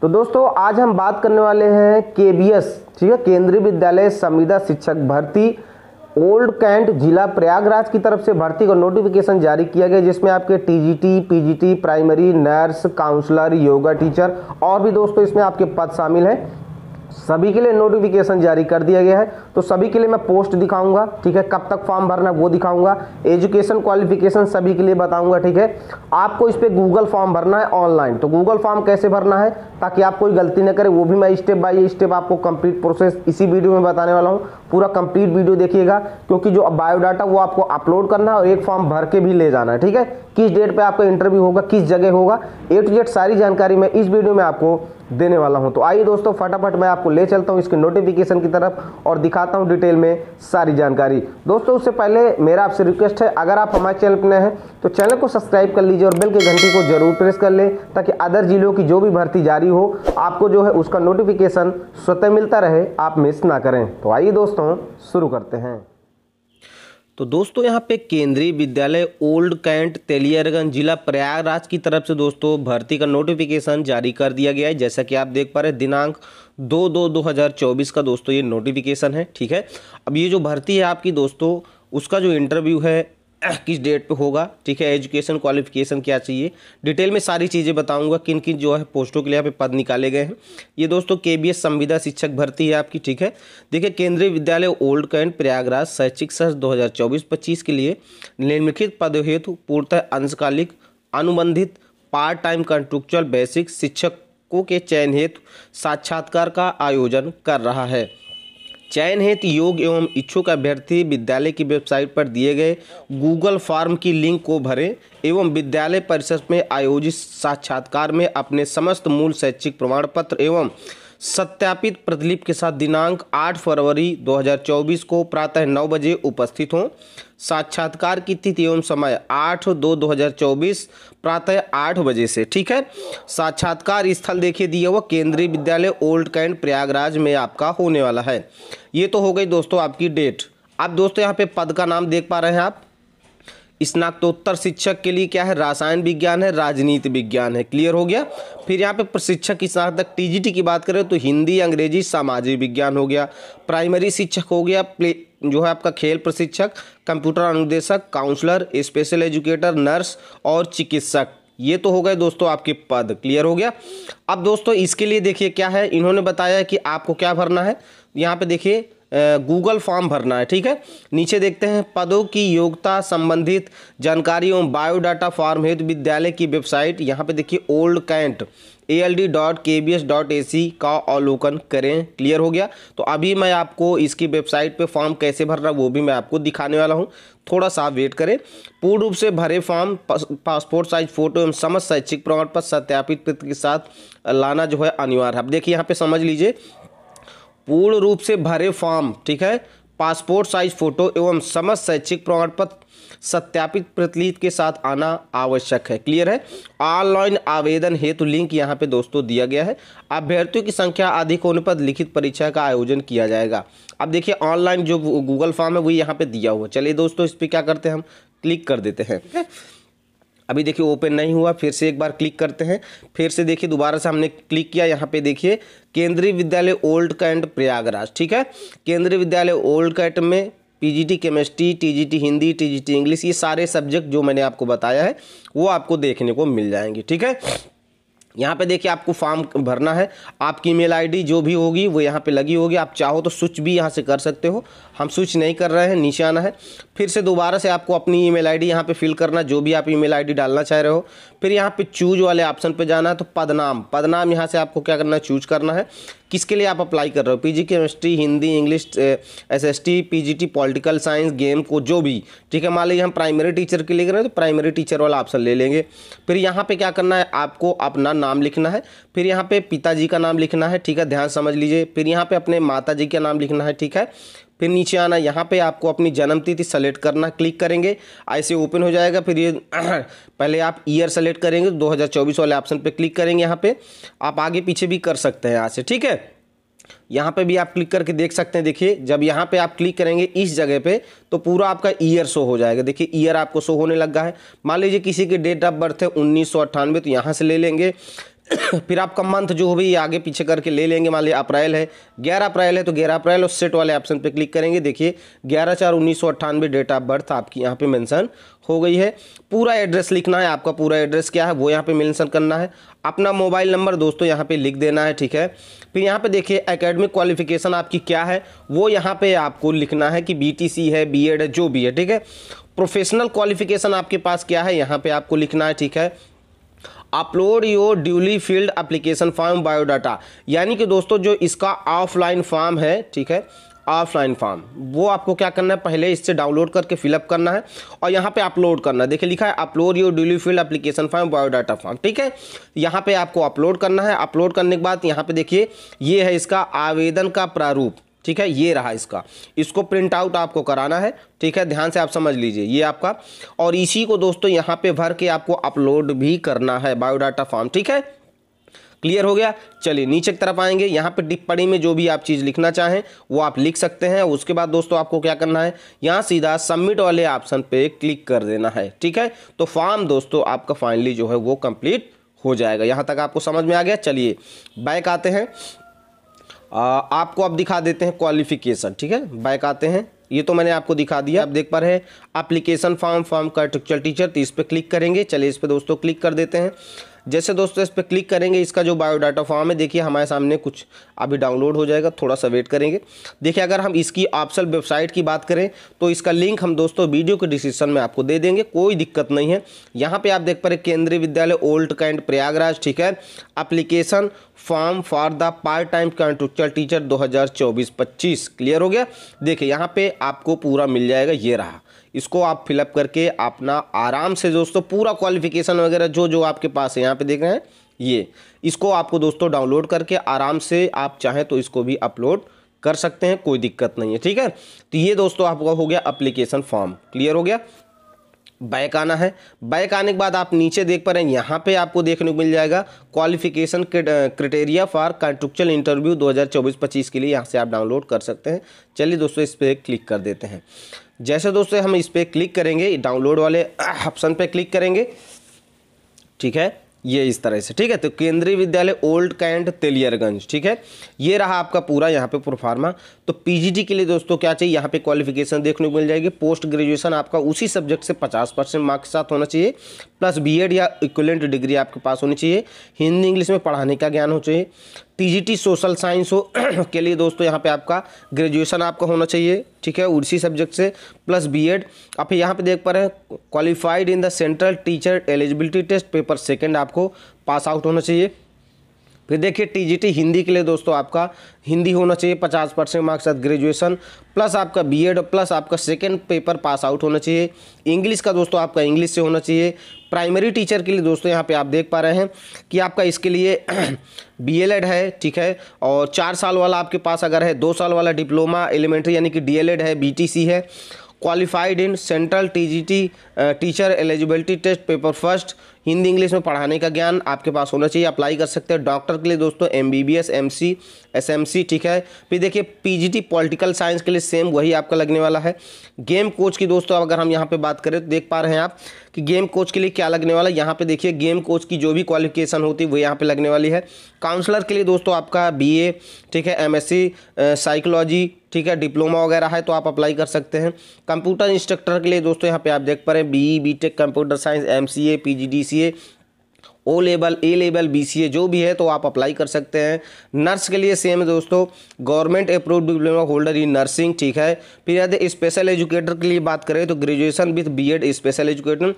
तो दोस्तों आज हम बात करने वाले हैं के ठीक है केंद्रीय विद्यालय संविदा शिक्षक भर्ती ओल्ड कैंट जिला प्रयागराज की तरफ से भर्ती का नोटिफिकेशन जारी किया गया जिसमें आपके TGT, PGT, primary nurse counsellor yoga teacher और भी दोस्तों इसमें आपके पद शामिल हैं सभी के लिए नोटिफिकेशन जारी कर दिया गया है तो सभी के लिए मैं पोस्ट दिखाऊंगा ठीक है कब तक फॉर्म भरना है वो दिखाऊंगा एजुकेशन क्वालिफिकेशन सभी के लिए बताऊंगा ठीक है आपको इस पर गूगल फॉर्म भरना है ऑनलाइन तो गूगल फॉर्म कैसे भरना है ताकि आप कोई गलती ना करें वो भी मैं स्टेप बाई स्टेप आपको कंप्लीट प्रोसेस इसी वीडियो में बताने वाला हूँ पूरा कंप्लीट वीडियो देखिएगा क्योंकि जो बायोडाटा वो आपको अपलोड करना है और एक फॉर्म भर के भी ले जाना है ठीक है किस डेट पर आपका इंटरव्यू होगा किस जगह होगा ए टू जेड सारी जानकारी मैं इस वीडियो में आपको देने वाला हूं तो आइए दोस्तों फटाफट मैं आपको ले चलता हूं इसके नोटिफिकेशन की तरफ और दिखाता हूं डिटेल में सारी जानकारी दोस्तों उससे पहले मेरा आपसे रिक्वेस्ट है अगर आप हमारे चैनल पर नए हैं तो चैनल को सब्सक्राइब कर लीजिए और बेल के घंटी को जरूर प्रेस कर लें ताकि अदर जिलों की जो भी भर्ती जारी हो आपको जो है उसका नोटिफिकेशन स्वतः मिलता रहे आप मिस ना करें तो आइए दोस्तों शुरू करते हैं तो दोस्तों यहाँ पे केंद्रीय विद्यालय ओल्ड कैंट तेलियरगंज जिला प्रयागराज की तरफ से दोस्तों भर्ती का नोटिफिकेशन जारी कर दिया गया है जैसा कि आप देख पा रहे दिनांक दो दो दो हज़ार चौबीस का दोस्तों ये नोटिफिकेशन है ठीक है अब ये जो भर्ती है आपकी दोस्तों उसका जो इंटरव्यू है किस डेट पे होगा ठीक है एजुकेशन क्वालिफिकेशन क्या चाहिए डिटेल में सारी चीज़ें बताऊंगा किन किन जो है पोस्टों के लिए यहाँ पे पद निकाले गए हैं ये दोस्तों के बी एस संविदा शिक्षक भर्ती है आपकी ठीक है देखिए केंद्रीय विद्यालय ओल्ड कैंट प्रयागराज शैक्षिक सत्र दो हज़ार चौबीस पच्चीस के लिए निम्नलिखित पद हेतु पूर्णतः अंशकालिक अनुबंधित पार्ट टाइम कंट्रक्चुअल बेसिक शिक्षकों के चयन हेतु साक्षात्कार का आयोजन कर रहा है चयन हित योग एवं इच्छुक अभ्यर्थी विद्यालय की वेबसाइट पर दिए गए गूगल फॉर्म की लिंक को भरें एवं विद्यालय परिषद में आयोजित साक्षात्कार में अपने समस्त मूल शैक्षिक प्रमाण पत्र एवं सत्यापित प्रतिलिप के साथ दिनांक 8 फरवरी 2024 को प्रातः नौ बजे उपस्थित हों साक्षात्कार की तिथि एवं समय आठ दो दो हज़ार चौबीस प्रातः आठ बजे से ठीक है साक्षात्कार स्थल देखिए दिया हुआ केंद्रीय विद्यालय ओल्ड कैंट प्रयागराज में आपका होने वाला है ये तो हो गई दोस्तों आपकी डेट अब दोस्तों यहाँ पे पद का नाम देख पा रहे हैं आप स्नातकोत्तर शिक्षक के लिए क्या है रासायन विज्ञान है राजनीति विज्ञान है क्लियर हो गया फिर यहाँ पे प्रशिक्षक स्नातक टीजीटी की बात करें तो हिंदी अंग्रेजी सामाजिक विज्ञान हो गया प्राइमरी शिक्षक हो गया प्ले जो है आपका खेल प्रशिक्षक कंप्यूटर अनुदेशक काउंसलर स्पेशल एजुकेटर नर्स और चिकित्सक ये तो हो गए दोस्तों आपके पद क्लियर हो गया अब दोस्तों इसके लिए देखिए क्या है इन्होंने बताया कि आपको क्या भरना है यहाँ पे देखिए गूगल फॉर्म भरना है ठीक है नीचे देखते हैं पदों की योग्यता संबंधित जानकारी एवं बायोडाटा फॉर्म हेतु विद्यालय की वेबसाइट यहाँ पे देखिए old cantt A L D dot K B S dot A C का अवलोकन करें क्लियर हो गया तो अभी मैं आपको इसकी वेबसाइट पे फॉर्म कैसे भर रहा वो भी मैं आपको दिखाने वाला हूँ थोड़ा सा वेट करें पूर्ण रूप से भरे फॉर्म पासपोर्ट साइज फोटो एवं समस्त शैक्षिक प्रमाण पत्र सत्यापित के साथ लाना जो है अनिवार्य है अब देखिए यहाँ पे समझ लीजिए पूर्ण रूप से भरे फॉर्म ठीक है पासपोर्ट साइज फोटो एवं समस्त शैक्षिक प्रमाण पत्र सत्यापित प्रतिलित के साथ आना आवश्यक है क्लियर है ऑनलाइन आवेदन हेतु लिंक यहाँ पे दोस्तों दिया गया है अभ्यर्थियों की संख्या अधिक होने पर लिखित परीक्षा का आयोजन किया जाएगा अब देखिए ऑनलाइन जो गूगल फॉर्म है वही यहाँ पे दिया हुआ चलिए दोस्तों इस पर क्या करते हैं हम क्लिक कर देते हैं ठीक है अभी देखिए ओपन नहीं हुआ फिर से एक बार क्लिक करते हैं फिर से देखिए दोबारा से हमने क्लिक किया यहाँ पे देखिए केंद्रीय विद्यालय ओल्ड कैंट प्रयागराज ठीक है केंद्रीय विद्यालय ओल्ड कैंट में PGT chemistry TGT Hindi TGT English ये सारे सब्जेक्ट जो मैंने आपको बताया है वो आपको देखने को मिल जाएंगे ठीक है यहाँ पे देखिए आपको फॉर्म भरना है आपकी ईमेल आईडी जो भी होगी वो यहाँ पे लगी होगी आप चाहो तो स्विच भी यहाँ से कर सकते हो हम स्विच नहीं कर रहे हैं नीचे आना है फिर से दोबारा से आपको अपनी ईमेल आईडी यहाँ पे फिल करना जो भी आप ईमेल आईडी डालना चाह रहे हो फिर यहाँ पे चूज वाले ऑप्शन पे जाना है तो पदनाम पदनाम यहाँ से आपको क्या करना है चूज करना है किसके लिए आप अप्लाई कर रहे हो PG chemistry Hindi English S S T P G T political science game को जो भी ठीक है मान लीजिए हम प्राइमरी टीचर के लिए कर रहे हैं तो प्राइमरी टीचर वाला ऑप्शन ले लेंगे फिर यहाँ पे क्या करना है आपको अपना नाम लिखना है फिर यहाँ पे पिताजी का नाम लिखना है ठीक है ध्यान समझ लीजिए फिर यहाँ पे अपने माता जी का नाम लिखना है ठीक है फिर नीचे आना यहाँ पे आपको अपनी जन्म तिथि सेलेक्ट करना क्लिक करेंगे ऐसे ओपन हो जाएगा फिर ये पहले आप ईयर सेलेक्ट करेंगे 2024 तो वाले ऑप्शन पे क्लिक करेंगे यहाँ पे आप आगे पीछे भी कर सकते हैं यहाँ से ठीक है यहाँ पे भी आप क्लिक करके देख सकते हैं देखिए जब यहाँ पे आप क्लिक करेंगे इस जगह पे तो पूरा आपका ईयर शो हो जाएगा देखिए ईयर आपको शो होने लगा है मान लीजिए किसी की डेट ऑफ बर्थ है उन्नीस तो यहाँ से ले लेंगे फिर आपका मंथ जो भी आगे पीछे करके ले लेंगे मान लीजिए अप्रैल है ग्यारह अप्रैल है तो ग्यारह अप्रैल और सेट वाले ऑप्शन पे क्लिक करेंगे देखिए ग्यारह चार उन्नीस सौ अट्ठानवे डेट ऑफ बर्थ आपकी यहाँ पे मेंशन हो गई है पूरा एड्रेस लिखना है आपका पूरा एड्रेस क्या है वो यहाँ पे मेंशन करना है अपना मोबाइल नंबर दोस्तों यहाँ पे लिख देना है ठीक है फिर यहाँ पे देखिए एकेडमिक क्वालिफिकेशन आपकी क्या है वो यहाँ पे आपको लिखना है कि सी है एड है जो भी है ठीक है प्रोफेशनल क्वालिफिकेशन आपके पास क्या है यहाँ पे आपको लिखना है ठीक है upload your duly filled application form biodata यानी कि दोस्तों जो इसका ऑफलाइन फॉर्म है ठीक है ऑफलाइन फॉर्म वो आपको क्या करना है पहले इससे डाउनलोड करके फिलअप करना है और यहाँ पे अपलोड करना है देखिए लिखा है upload your duly filled application form biodata form ठीक है यहाँ पे आपको अपलोड करना है अपलोड करने के बाद यहाँ पे देखिए ये है इसका आवेदन का प्रारूप ठीक है ये रहा इसका इसको प्रिंट आउट आपको कराना है ठीक है ध्यान से आप समझ लीजिए ये आपका और इसी को दोस्तों यहाँ पे भर के आपको अपलोड भी करना है बायोडाटा फॉर्म ठीक है क्लियर हो गया चलिए नीचे की तरफ आएंगे यहाँ पे टिप्पणी में जो भी आप चीज़ लिखना चाहें वो आप लिख सकते हैं उसके बाद दोस्तों आपको क्या करना है यहाँ सीधा सबमिट वाले ऑप्शन पे क्लिक कर देना है ठीक है तो फॉर्म दोस्तों आपका फाइनली जो है वो कंप्लीट हो जाएगा यहाँ तक आपको समझ में आ गया चलिए बैक आते हैं आपको अब दिखा देते हैं क्वालिफिकेशन ठीक है बैक आते हैं ये तो मैंने आपको दिखा दिया आप देख पा रहे हैं अप्लीकेशन फॉर्म फॉर्म का टीचर तो इस पर क्लिक करेंगे चलिए इस पर दोस्तों क्लिक कर देते हैं जैसे दोस्तों इस पर क्लिक करेंगे इसका जो बायोडाटा फॉर्म है देखिए हमारे सामने कुछ अभी डाउनलोड हो जाएगा थोड़ा सा वेट करेंगे देखिए अगर हम इसकी ऑप्शन वेबसाइट की बात करें तो इसका लिंक हम दोस्तों वीडियो के डिस्क्रिप्शन में आपको दे देंगे कोई दिक्कत नहीं है यहाँ पर आप देख पा रहे केंद्रीय विद्यालय ओल्ड कैंट प्रयागराज ठीक है application form for the part time contractual teacher दो हज़ार क्लियर हो गया देखिए यहाँ पर आपको पूरा मिल जाएगा ये रहा इसको आप फिलअप करके अपना आराम से दोस्तों पूरा क्वालिफिकेशन वगैरह जो जो आपके पास है यहाँ पे देख रहे हैं ये इसको आपको दोस्तों डाउनलोड करके आराम से आप चाहें तो इसको भी अपलोड कर सकते हैं कोई दिक्कत नहीं है ठीक है तो ये दोस्तों आपका हो गया अप्लीकेशन फॉर्म क्लियर हो गया बैक आना है बैक आने के बाद आप नीचे देख पा रहे हैं यहाँ पे आपको देखने को मिल जाएगा qualification criteria for contractual interview 2024-25 के लिए यहाँ से आप डाउनलोड कर सकते हैं चलिए दोस्तों इस पर क्लिक कर देते हैं जैसे दोस्तों हम इस पर क्लिक करेंगे डाउनलोड वाले ऑप्शन पे क्लिक करेंगे ठीक है ये इस तरह से ठीक है तो केंद्रीय विद्यालय ओल्ड कैंट तेलियरगंज ठीक है ये रहा आपका पूरा यहाँ पे प्रोफार्मा तो पीजीटी के लिए दोस्तों क्या चाहिए यहाँ पे क्वालिफिकेशन देखने को मिल जाएगी पोस्ट ग्रेजुएशन आपका उसी सब्जेक्ट से 50 परसेंट मार्क्स के साथ होना चाहिए प्लस बीएड या इक्वलेंट डिग्री आपके पास होनी चाहिए हिंदी इंग्लिश में पढ़ाने का ज्ञान हो चाहिए टीजीटी सोशल साइंस हो के लिए दोस्तों यहाँ पे आपका ग्रेजुएशन आपका होना चाहिए ठीक है उसी सब्जेक्ट से प्लस बीएड आप यहाँ पे देख पा रहे हैं qualified in the central teacher eligibility test paper second आपको पास आउट होना चाहिए फिर देखिए टीजीटी हिंदी के लिए दोस्तों आपका हिंदी होना चाहिए 50 परसेंट मार्क्स साथ ग्रेजुएशन प्लस आपका बीएड प्लस आपका सेकेंड पेपर पास आउट होना चाहिए इंग्लिश का दोस्तों आपका इंग्लिश से होना चाहिए प्राइमरी टीचर के लिए दोस्तों यहाँ पे आप देख पा रहे हैं कि आपका इसके लिए बीएलएड है ठीक है और चार साल वाला आपके पास अगर है दो साल वाला डिप्लोमा एलिमेंट्री यानी कि डीएलएड है बीटीसी है qualified in central TGT teacher eligibility test paper first Hindi English में पढ़ाने का ज्ञान आपके पास होना चाहिए अप्लाई कर सकते हैं डॉक्टर के लिए दोस्तों M B B S M C S M C ठीक है फिर देखिए P G T political science के लिए सेम वही आपका लगने वाला है गेम कोच की दोस्तों अगर हम यहाँ पर बात करें तो देख पा रहे हैं आप कि गेम कोच के लिए क्या लगने वाला है यहाँ पर देखिए गेम कोच की जो भी क्वालिफिकेशन होती है वो यहाँ पर लगने वाली है काउंसलर के लिए दोस्तों आपका बी ए ठीक है एम एस सी साइकोलॉजी ठीक है डिप्लोमा वगैरह है तो आप अप्लाई कर सकते हैं कंप्यूटर इंस्ट्रक्टर के लिए दोस्तों यहाँ पे आप देख पा रहे हैं B E B tech computer science M C A P G D C BCA O level A level BCA जो भी है तो आप अप्लाई कर सकते हैं नर्स के लिए सेम है दोस्तों government approve diploma holder in nursing ठीक है फिर यदि स्पेशल एजुकेटर के लिए बात करें तो graduation with BEd special educator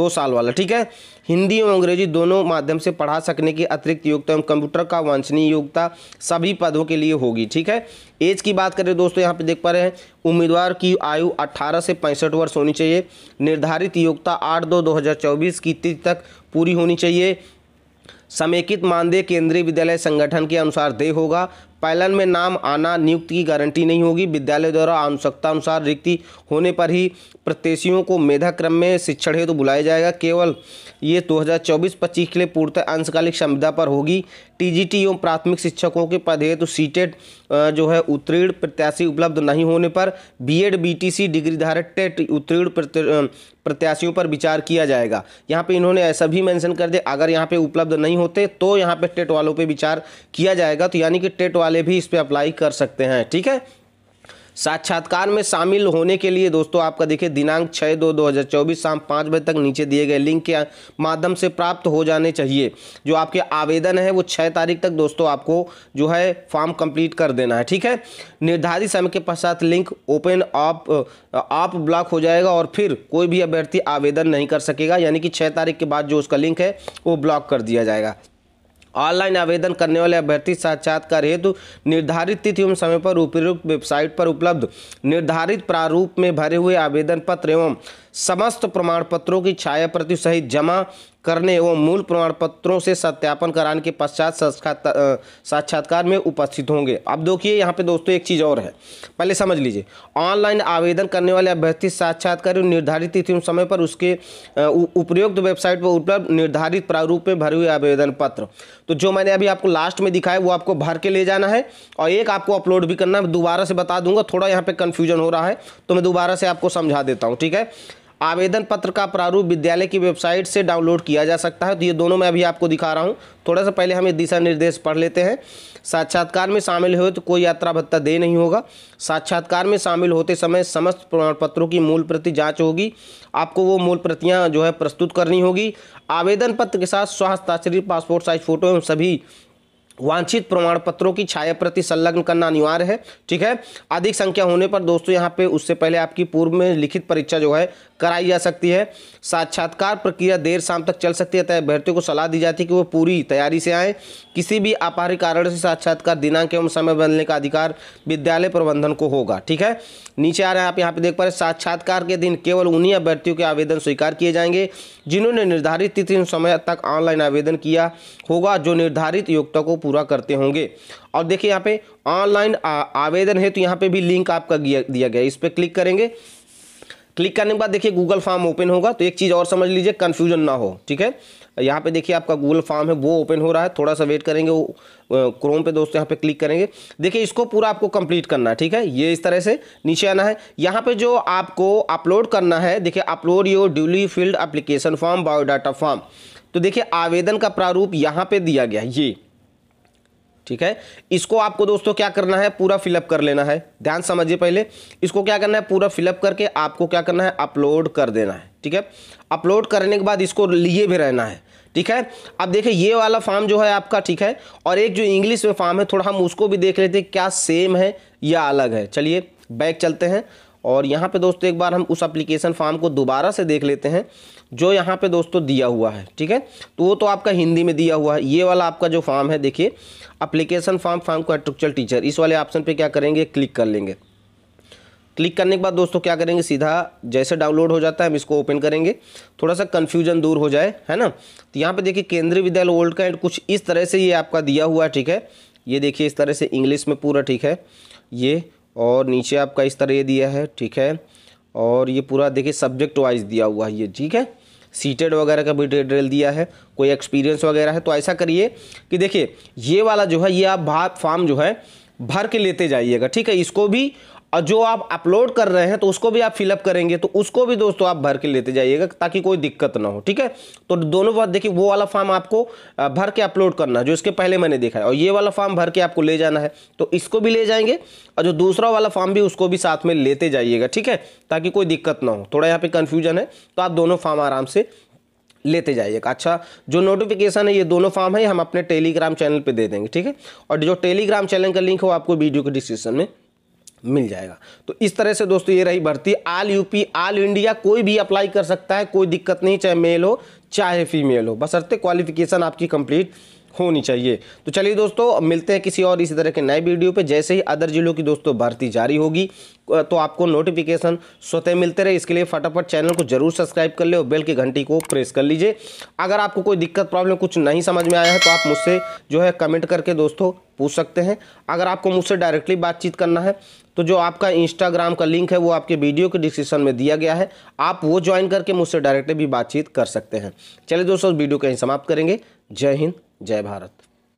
दो साल वाला ठीक है हिंदी एवं अंग्रेजी दोनों माध्यम से पढ़ा सकने की अतिरिक्त योग्यता एवं कंप्यूटर का वांछनीय योग्यता सभी पदों के लिए होगी ठीक है एज की बात करें दोस्तों यहाँ पे देख पा रहे हैं उम्मीदवार की आयु 18 से पैंसठ वर्ष होनी चाहिए निर्धारित योग्यता आठ दो दो की तिथि तक पूरी होनी चाहिए समेकित मानदेय केंद्रीय विद्यालय संगठन के अनुसार दे होगा पायलन में नाम आना नियुक्ति की गारंटी नहीं होगी विद्यालय द्वारा आवश्यकता अनुसार रिक्ति होने पर ही प्रत्याशियों को मेधा क्रम में शिक्षण हेतु तो बुलाया जाएगा केवल ये 2024-25 के लिए पूर्णतः अंशकालिक क्षमता पर होगी टीजीटी एवं प्राथमिक शिक्षकों के पद हेतु तो सीटेड जो है उत्तीर्ण प्रत्याशी उपलब्ध नहीं होने पर बीएड बीटीसी डिग्री धारक टेट उत्तीर्ण प्रत्याशियों पर विचार किया जाएगा यहाँ पे इन्होंने ऐसा भी मेंशन कर दिया अगर यहाँ पे उपलब्ध नहीं होते तो यहाँ पे टेट वालों पे विचार किया जाएगा तो यानी कि टेट वाले भी इस पर अप्लाई कर सकते हैं ठीक है साक्षात्कार में शामिल होने के लिए दोस्तों आपका देखिए दिनांक छः दो दो हज़ार चौबीस शाम पाँच बजे तक नीचे दिए गए लिंक के माध्यम से प्राप्त हो जाने चाहिए जो आपके आवेदन है वो छः तारीख तक दोस्तों आपको जो है फॉर्म कंप्लीट कर देना है ठीक है निर्धारित समय के पश्चात लिंक ओपन ऑप ऑप ब्लॉक हो जाएगा और फिर कोई भी अभ्यर्थी आवेदन नहीं कर सकेगा यानी कि छः तारीख के बाद जो उसका लिंक है वो ब्लॉक कर दिया जाएगा ऑनलाइन आवेदन करने वाले अभ्यर्थी साक्षात्कार हेतु निर्धारित तिथि एवं समय पर उपयुक्त वेबसाइट पर उपलब्ध निर्धारित प्रारूप में भरे हुए आवेदन पत्र एवं समस्त प्रमाण पत्रों की छाया प्रति सहित जमा करने एवं मूल प्रमाण पत्रों से सत्यापन कराने के पश्चात साक्षात्कार में उपस्थित होंगे अब देखिए यहाँ पे दोस्तों एक चीज़ और है पहले समझ लीजिए ऑनलाइन आवेदन करने वाले अभ्यर्थी साक्षात्कार निर्धारित तिथि समय पर उसके उपयुक्त वेबसाइट पर उपलब्ध निर्धारित प्रारूप में भरे हुए आवेदन पत्र तो जो मैंने अभी आपको लास्ट में दिखाया वो आपको भर के ले जाना है और एक आपको अपलोड भी करना है दोबारा से बता दूंगा थोड़ा यहाँ पे कन्फ्यूजन हो रहा है तो मैं दोबारा से आपको समझा देता हूँ ठीक है आवेदन पत्र का प्रारूप विद्यालय की वेबसाइट से डाउनलोड किया जा सकता है तो ये दोनों मैं अभी आपको दिखा रहा हूँ थोड़ा सा पहले हम ये दिशा निर्देश पढ़ लेते हैं साक्षात्कार में शामिल हो तो कोई यात्रा भत्ता दे नहीं होगा साक्षात्कार में शामिल होते समय समस्त प्रमाण पत्रों की मूल प्रति जाँच होगी आपको वो मूल प्रतियाँ जो है प्रस्तुत करनी होगी आवेदन पत्र के साथ स्वास्थ्य पासपोर्ट साइज फ़ोटो एवं सभी वांछित प्रमाण पत्रों की छाया प्रति संलग्न करना अनिवार्य है ठीक है अधिक संख्या होने पर दोस्तों यहाँ पे उससे पहले आपकी पूर्व में लिखित परीक्षा जो है कराई जा सकती है साक्षात्कार प्रक्रिया देर शाम तक चल सकती है तय अभ्यर्थियों को सलाह दी जाती है कि वो पूरी तैयारी से आए किसी भी अपहारी कारण से साक्षात्कार दिनांक एवं समय बदलने का अधिकार विद्यालय प्रबंधन को होगा ठीक है नीचे आ रहे हैं आप यहाँ पे देख पा रहे साक्षात्कार के दिन केवल उन्हीं अभ्यर्थियों के आवेदन स्वीकार किए जाएंगे जिन्होंने निर्धारित तिथि समय तक ऑनलाइन आवेदन किया होगा जो निर्धारित योग्यता को पूरा करते होंगे और देखिए यहाँ पे ऑनलाइन आवेदन है तो यहाँ पे भी लिंक आपका दिया गया है इस पर क्लिक करेंगे क्लिक करने के बाद देखिए गूगल फॉर्म ओपन होगा तो एक चीज़ और समझ लीजिए कन्फ्यूजन ना हो ठीक है यहाँ पे देखिए आपका गूगल फॉर्म है वो ओपन हो रहा है थोड़ा सा वेट करेंगे वो क्रोम पे दोस्तों यहाँ पे क्लिक करेंगे देखिए इसको पूरा आपको कंप्लीट करना है ठीक है ये इस तरह से नीचे आना है यहाँ पे जो आपको अपलोड करना है देखिए upload your duly filled application form biodata form तो देखिए आवेदन का प्रारूप यहाँ पर दिया गया ये ठीक है इसको आपको दोस्तों क्या करना है पूरा फिलअप कर लेना है ध्यान समझिए पहले इसको क्या करना है पूरा फिलअप करके आपको क्या करना है अपलोड कर देना है ठीक है अपलोड करने के बाद इसको लिए भी रहना है ठीक है अब देखिए ये वाला फॉर्म जो है आपका ठीक है और एक जो इंग्लिश में फॉर्म है थोड़ा हम उसको भी देख लेते हैं क्या सेम है या अलग है चलिए बैक चलते हैं और यहाँ पे दोस्तों एक बार हम उस एप्लीकेशन फॉर्म को दोबारा से देख लेते हैं जो यहाँ पे दोस्तों दिया हुआ है ठीक है तो वो तो आपका हिंदी में दिया हुआ है ये वाला आपका जो फॉर्म है देखिए अप्लीकेशन फॉर्म फॉर्म एट्रक्चुअल टीचर इस वाले ऑप्शन पर क्या करेंगे क्लिक कर लेंगे क्लिक करने के बाद दोस्तों क्या करेंगे सीधा जैसे डाउनलोड हो जाता है हम इसको ओपन करेंगे थोड़ा सा कन्फ्यूजन दूर हो जाए है ना तो यहाँ पे देखिए केंद्रीय विद्यालय ओल्ड का एंड कुछ इस तरह से ये आपका दिया हुआ है ठीक है ये देखिए इस तरह से इंग्लिश में पूरा ठीक है ये और नीचे आपका इस तरह ये दिया है ठीक है और ये पूरा देखिए सब्जेक्ट वाइज दिया हुआ है ये ठीक है सीटेड वगैरह का भी डिटेल दिया है कोई एक्सपीरियंस वगैरह है तो ऐसा करिए कि देखिए ये वाला जो है ये आप भाप फार्म जो है भर के लेते जाइएगा ठीक है इसको भी और जो आप अपलोड कर रहे हैं तो उसको भी आप फिलअप करेंगे तो उसको भी दोस्तों आप भर के लेते जाइएगा ताकि कोई दिक्कत ना हो ठीक है तो दोनों बात देखिए वो वाला फॉर्म आपको भर के अपलोड करना है जो इसके पहले मैंने देखा है और ये वाला फॉर्म भर के आपको ले जाना है तो इसको भी ले जाएंगे और जो दूसरा वाला फॉर्म भी उसको भी साथ में लेते जाइएगा ठीक है ताकि कोई दिक्कत ना हो थोड़ा यहाँ पर कन्फ्यूजन है तो आप दोनों फॉर्म आराम से लेते जाइएगा अच्छा जो नोटिफिकेशन है ये दोनों फॉर्म है हम अपने टेलीग्राम चैनल पे दे देंगे ठीक है और जो टेलीग्राम चैनल का लिंक हो आपको वीडियो के डिस्क्रिप्शन में मिल जाएगा तो इस तरह से दोस्तों ये रही भर्ती आल यूपी आल इंडिया कोई भी अप्लाई कर सकता है कोई दिक्कत नहीं चाहे मेल हो चाहे फीमेल हो बसरते क्वालिफिकेशन आपकी कंप्लीट होनी चाहिए तो चलिए दोस्तों मिलते हैं किसी और इसी तरह के नए वीडियो पे जैसे ही अदर जिलों की दोस्तों भर्ती जारी होगी तो आपको नोटिफिकेशन स्वतः मिलते रहे इसके लिए फटाफट चैनल को जरूर सब्सक्राइब कर ले और बेल की घंटी को प्रेस कर लीजिए अगर आपको कोई दिक्कत प्रॉब्लम कुछ नहीं समझ में आया है तो आप मुझसे जो है कमेंट करके दोस्तों पूछ सकते हैं अगर आपको मुझसे डायरेक्टली बातचीत करना है तो जो आपका इंस्टाग्राम का लिंक है वो आपके वीडियो के डिस्क्रिप्शन में दिया गया है आप वो ज्वाइन करके मुझसे डायरेक्टली भी बातचीत कर सकते हैं चलिए दोस्तों वीडियो कहीं समाप्त करेंगे जय हिंद जय भारत